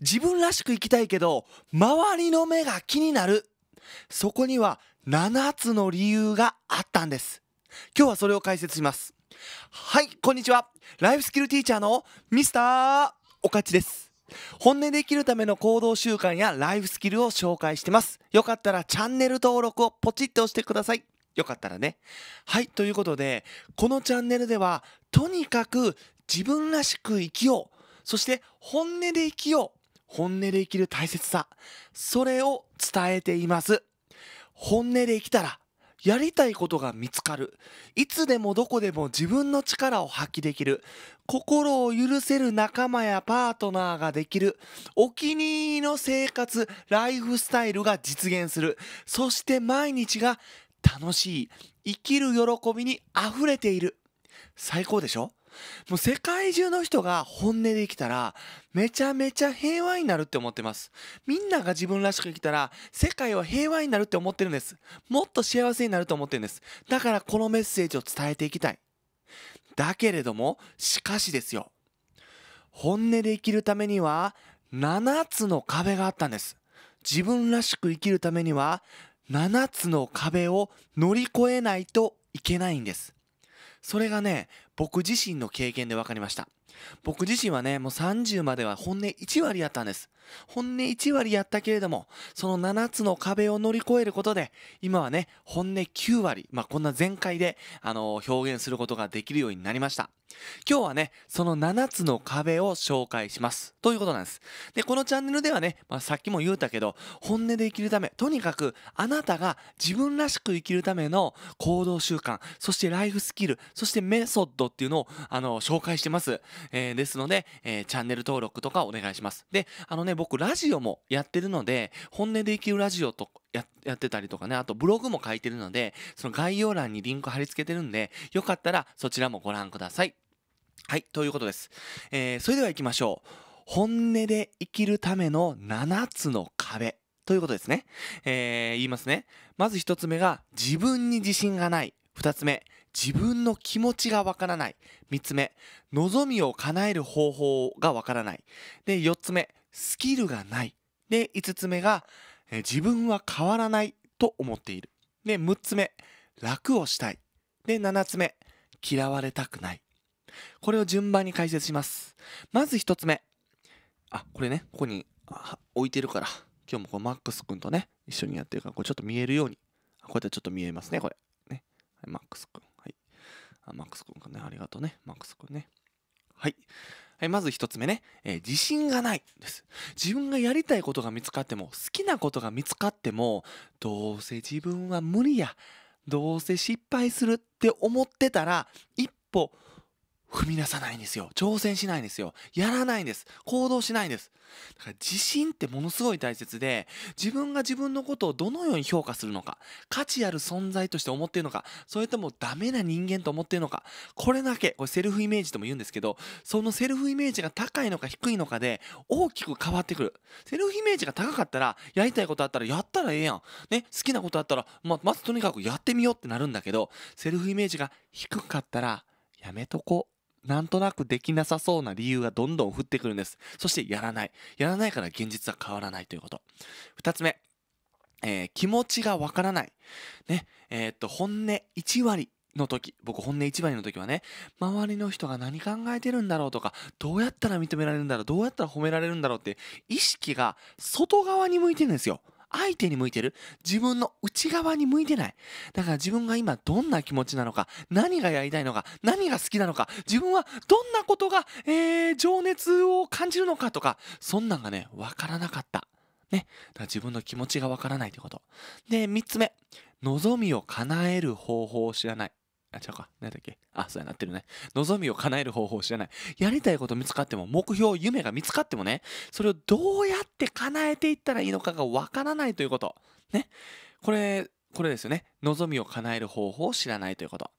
自分らしく生きたいけど周りの目が気になるそこには7つの理由があったんです今日はそれを解説しますはいこんにちはライフスキルティーチャーのミスターおかちです本音で生きるための行動習慣やライフスキルを紹介してますよかったらチャンネル登録をポチッと押してくださいよかったらねはいということでこのチャンネルではとにかく自分らしく生きようそして本音で生きよう。本音で生きる大切さ。それを伝えています。本音で生きたら、やりたいことが見つかる。いつでもどこでも自分の力を発揮できる。心を許せる仲間やパートナーができる。お気に入りの生活、ライフスタイルが実現する。そして毎日が楽しい。生きる喜びに溢れている。最高でしょもう世界中の人が本音で生きたら、めちゃめちゃ平和になるって思ってます。みんなが自分らしく生きたら、世界は平和になるって思ってるんです。もっと幸せになると思ってるんです。だからこのメッセージを伝えていきたい。だけれども、しかしですよ。本音で生きるためには、7つの壁があったんです。自分らしく生きるためには、7つの壁を乗り越えないといけないんです。それがね、僕自身の経験で分かりました。僕自身はね、もう30までは本音1割やったんです。本音1割やったけれども、その7つの壁を乗り越えることで、今はね、本音9割、まあ、こんな全開で、あのー、表現することができるようになりました。今日はね、その7つの壁を紹介します。ということなんです。で、このチャンネルではね、まあ、さっきも言うたけど、本音で生きるため、とにかくあなたが自分らしく生きるための行動習慣、そしてライフスキル、そしてメソッドっていうのを、あのー、紹介してます。えー、ですので、えー、チャンネル登録とかお願いします。で、あのね、僕、ラジオもやってるので、本音で生きるラジオとややってたりとかね、あとブログも書いてるので、その概要欄にリンク貼り付けてるんで、よかったらそちらもご覧ください。はい、ということです。えー、それでは行きましょう。本音で生きるための7つの壁。ということですね。えー、言いますね。まず1つ目が、自分に自信がない。2つ目、自分の気持ちがわからない。3つ目、望みを叶える方法がわからない。で、4つ目、スキルがない。で、5つ目が、え自分は変わらないと思っている。で、6つ目、楽をしたい。で、7つ目、嫌われたくない。これを順番に解説します。まず1つ目。あ、これね、ここに置いてるから、今日もこのマックス君とね、一緒にやってるから、これちょっと見えるように。こうやってちょっと見えますね、これ。ね。マックスんマックス君ね、ありがとうね、マックス君ね。はい。はい、まず1つ目ね、えー、自信がないです。自分がやりたいことが見つかっても、好きなことが見つかっても、どうせ自分は無理や、どうせ失敗するって思ってたら、一歩踏み出さないんですよ。挑戦しないんですよ。やらないんです。行動しないんです。だから自信ってものすごい大切で、自分が自分のことをどのように評価するのか、価値ある存在として思っているのか、それともダメな人間と思っているのか、これだけ、これセルフイメージとも言うんですけど、そのセルフイメージが高いのか低いのかで大きく変わってくる。セルフイメージが高かったら、やりたいことあったらやったらええやん。ね、好きなことあったら、ま、まずとにかくやってみようってなるんだけど、セルフイメージが低かったら、やめとこう。なんとなくできなさそうな理由がどんどん降ってくるんです。そしてやらない。やらないから現実は変わらないということ。二つ目。えー、気持ちがわからない。ね。えー、っと、本音1割の時、僕本音1割の時はね、周りの人が何考えてるんだろうとか、どうやったら認められるんだろう、どうやったら褒められるんだろうって、意識が外側に向いてるんですよ。相手に向いてる自分の内側に向いてないだから自分が今どんな気持ちなのか何がやりたいのか何が好きなのか自分はどんなことが、えー、情熱を感じるのかとかそんなんがねわからなかったねだから自分の気持ちがわからないってことで3つ目望みを叶える方法を知らないあ、ちゃうか。何だっけあ、そうやなってるね。望みを叶える方法を知らない。やりたいこと見つかっても、目標、夢が見つかってもね、それをどうやって叶えていったらいいのかがわからないということ。ね。これ、これですよね。望みを叶える方法を知らないということ。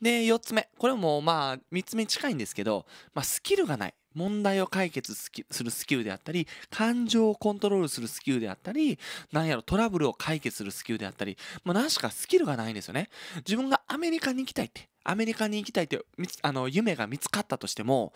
で、4つ目。これもまあ、3つ目近いんですけど、まあ、スキルがない。問題を解決するスキルであったり、感情をコントロールするスキルであったり、なんやろ、トラブルを解決するスキルであったり、まあ、何しかスキルがないんですよね。自分がアメリカに行きたいって、アメリカに行きたいって、あの、夢が見つかったとしても、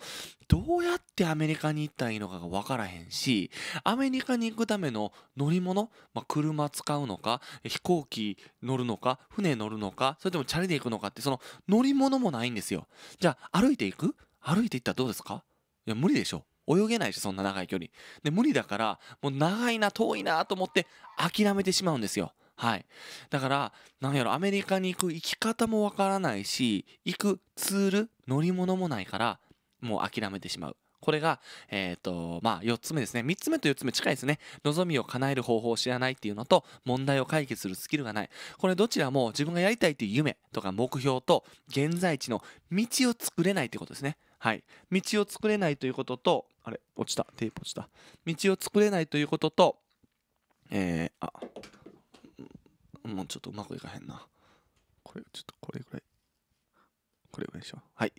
どうやってアメリカに行ったらいいのかがわからへんし、アメリカに行くための乗り物、まあ、車使うのか、飛行機乗るのか、船乗るのか、それともチャリで行くのかって、その乗り物もないんですよ。じゃあ、歩いていく歩いていったらどうですかいや無理でしょ泳げないしそんな長い距離で無理だからもう長いな遠いなと思って諦めてしまうんですよはいだからなんやろアメリカに行く行き方もわからないし行くツール乗り物もないからもう諦めてしまうこれが、えっ、ー、と、まあ、4つ目ですね。3つ目と4つ目近いですね。望みを叶える方法を知らないっていうのと、問題を解決するスキルがない。これどちらも自分がやりたいっていう夢とか目標と現在地の道を作れないってことですね。はい、道を作れないということとあれ落ちたテープ落ちた道を作れないということとえー、あもうちょっとうまくいかへんなこれちょっとこれぐらいこれでしょはい。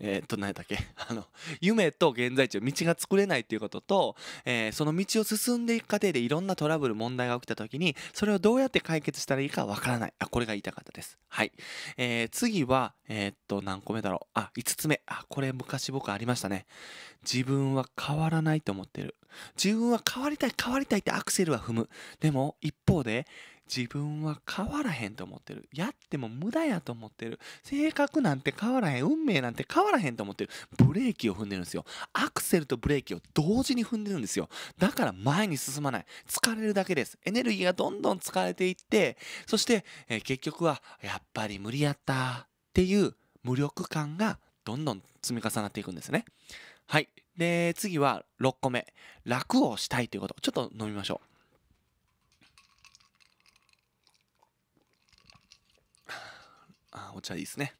えー、っと、何だっけ あの、夢と現在地を道が作れないっていうことと、えー、その道を進んでいく過程でいろんなトラブル、問題が起きた時に、それをどうやって解決したらいいかわからない。あ、これが言いたかったです。はい。えー、次は、えー、っと、何個目だろう。あ、5つ目。あ、これ昔僕ありましたね。自分は変わらないと思ってる。自分は変わりたい、変わりたいってアクセルは踏む。でも、一方で、自分は変わらへんと思ってるやっても無駄やと思ってる性格なんて変わらへん運命なんて変わらへんと思ってるブレーキを踏んでるんですよアクセルとブレーキを同時に踏んでるんですよだから前に進まない疲れるだけですエネルギーがどんどん疲れていってそして、えー、結局はやっぱり無理やったっていう無力感がどんどん積み重なっていくんですねはいで次は6個目楽をしたいということちょっと飲みましょうちらいいですね。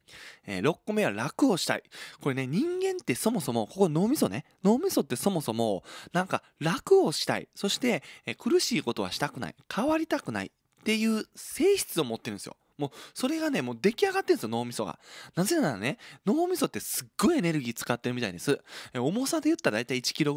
えー、6個目は楽をしたい。これね、人間ってそもそも、ここ脳みそね、脳みそってそもそも、なんか楽をしたい。そして、えー、苦しいことはしたくない。変わりたくない。っていう性質を持ってるんですよ。もうそれがねもう出来上がってるんですよ脳みそがなぜならね脳みそってすっごいエネルギー使ってるみたいです重さで言ったら大体 1kg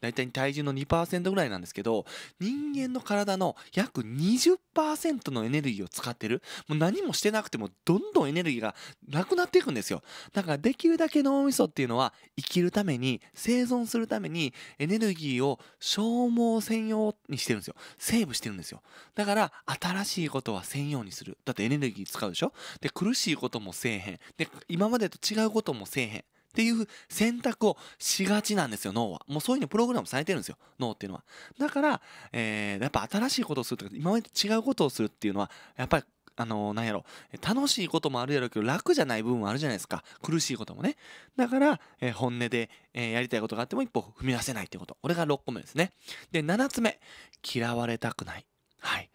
大体体重の2%ぐらいなんですけど人間の体の約20%のエネルギーを使ってるもう何もしてなくてもどんどんエネルギーがなくなっていくんですよだからできるだけ脳みそっていうのは生きるために生存するためにエネルギーを消耗専用にしてるんですよセーブしてるんですよだから新しいことは専用にするだってエネルギーネルギー使うでしょで苦しいこともせえへんで今までと違うこともせえへんっていう選択をしがちなんですよ脳はもうそういうのプログラムされてるんですよ脳っていうのはだから、えー、やっぱ新しいことをするとか今までと違うことをするっていうのはやっぱりあのー、なんやろ楽しいこともあるやろうけど楽じゃない部分もあるじゃないですか苦しいこともねだから、えー、本音で、えー、やりたいことがあっても一歩踏み出せないってことこれが6個目ですねで7つ目嫌われたくないはい。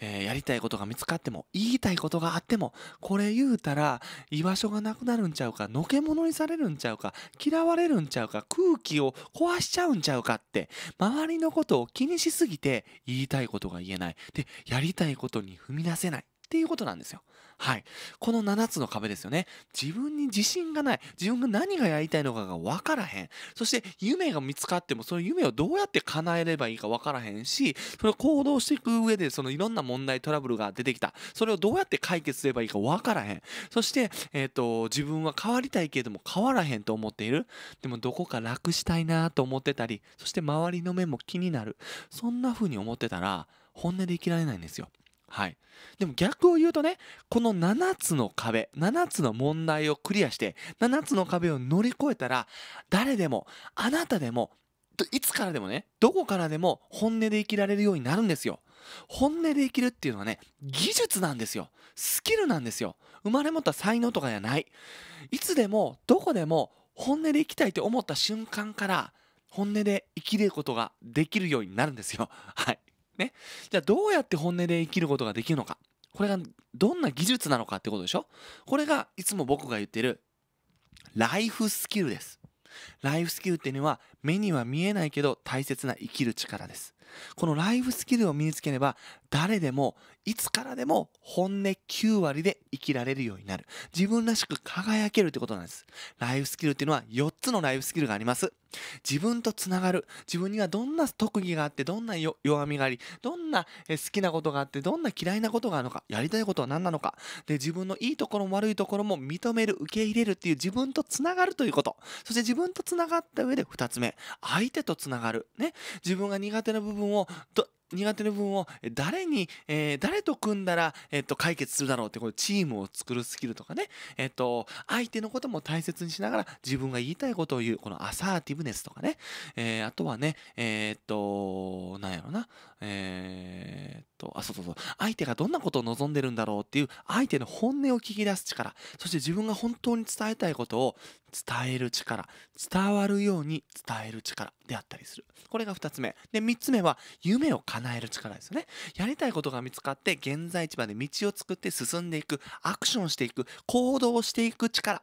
えー、やりたいことが見つかっても、言いたいことがあっても、これ言うたら、居場所がなくなるんちゃうか、のけものにされるんちゃうか、嫌われるんちゃうか、空気を壊しちゃうんちゃうかって、周りのことを気にしすぎて、言いたいことが言えない。で、やりたいことに踏み出せない。っていうことなんですよ。はい。この7つの壁ですよね。自分に自信がない。自分が何がやりたいのかが分からへん。そして夢が見つかっても、その夢をどうやって叶えればいいか分からへんし、その行動していく上で、そのいろんな問題、トラブルが出てきた。それをどうやって解決すればいいか分からへん。そして、えっ、ー、と、自分は変わりたいけれども変わらへんと思っている。でもどこか楽したいなと思ってたり、そして周りの目も気になる。そんな風に思ってたら、本音で生きられないんですよ。はい、でも逆を言うとねこの7つの壁7つの問題をクリアして7つの壁を乗り越えたら誰でもあなたでもいつからでもねどこからでも本音で生きられるようになるんですよ。本音で生きるっていうのはね技術なんですよスキルなんですよ生まれ持った才能とかじゃないいつでもどこでも本音で生きたいって思った瞬間から本音で生きることができるようになるんですよはいね。じゃあどうやって本音で生きることができるのか。これがどんな技術なのかってことでしょこれがいつも僕が言ってるライフスキルです。ライフスキルっていうのは目には見えないけど大切な生きる力です。このライフスキルを身につければ誰でもいつからでも本音9割で生きられるようになる。自分らしく輝けるってことなんです。ライフスキルっていうのは4つのライフスキルがあります。自分とつながる自分にはどんな特技があってどんな弱みがありどんな好きなことがあってどんな嫌いなことがあるのかやりたいことは何なのかで自分のいいところも悪いところも認める受け入れるっていう自分とつながるということそして自分とつながった上で2つ目相手とつながるね自分が苦手な部分を苦手な部分を誰に、えー、誰と組んだら、えっと、解決するだろうって、こチームを作るスキルとかね、えっと、相手のことも大切にしながら自分が言いたいことを言う、このアサーティブネスとかね、えー、あとはね、えー、っと、なんやろな、えー、っと、あそうそうそう相手がどんなことを望んでるんだろうっていう相手の本音を聞き出す力そして自分が本当に伝えたいことを伝える力伝わるように伝える力であったりするこれが2つ目で3つ目は夢を叶える力ですよねやりたいことが見つかって現在地まで道を作って進んでいくアクションしていく行動していく力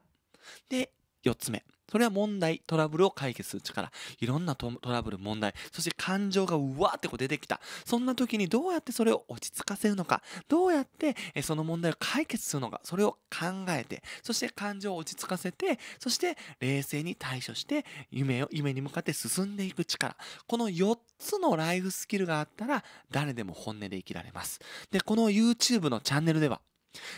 で4つ目それは問題、トラブルを解決する力。いろんなトラブル、問題、そして感情がうわーってこう出てきた。そんな時にどうやってそれを落ち着かせるのか、どうやってその問題を解決するのか、それを考えて、そして感情を落ち着かせて、そして冷静に対処して、夢を、夢に向かって進んでいく力。この4つのライフスキルがあったら、誰でも本音で生きられます。で、この YouTube のチャンネルでは、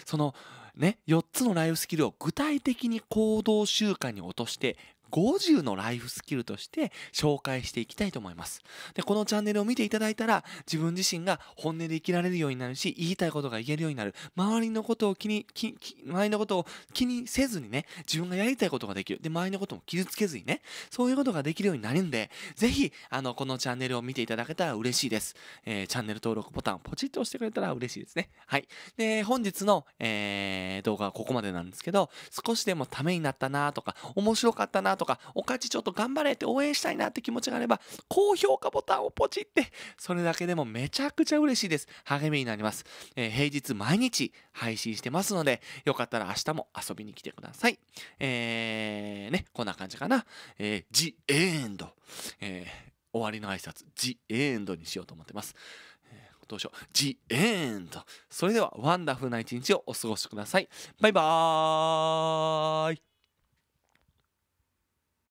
そのね、4つのライフスキルを具体的に行動習慣に落として50のライフスキルとして紹介していきたいと思います。で、このチャンネルを見ていただいたら、自分自身が本音で生きられるようになるし、言いたいことが言えるようになる。周りのことを気に、気周りのことを気にせずにね、自分がやりたいことができる。で、周りのことも傷つけずにね、そういうことができるようになるんで、ぜひ、あの、このチャンネルを見ていただけたら嬉しいです。えー、チャンネル登録ボタンポチッと押してくれたら嬉しいですね。はい。で、本日の、えー、動画はここまでなんですけど、少しでもためになったなとか、面白かったなとか、おかちちょっと頑張れって応援したいなって気持ちがあれば、高評価ボタンをポチって、それだけでもめちゃくちゃ嬉しいです。励みになります。えー、平日毎日配信してますので、よかったら明日も遊びに来てください。えー、ね、こんな感じかな。えー、The e えー、終わりの挨拶、ジ・エンドにしようと思ってます。どうしよう。ジ・エンド。それでは、ワンダフルな一日をお過ごしください。バイバーイ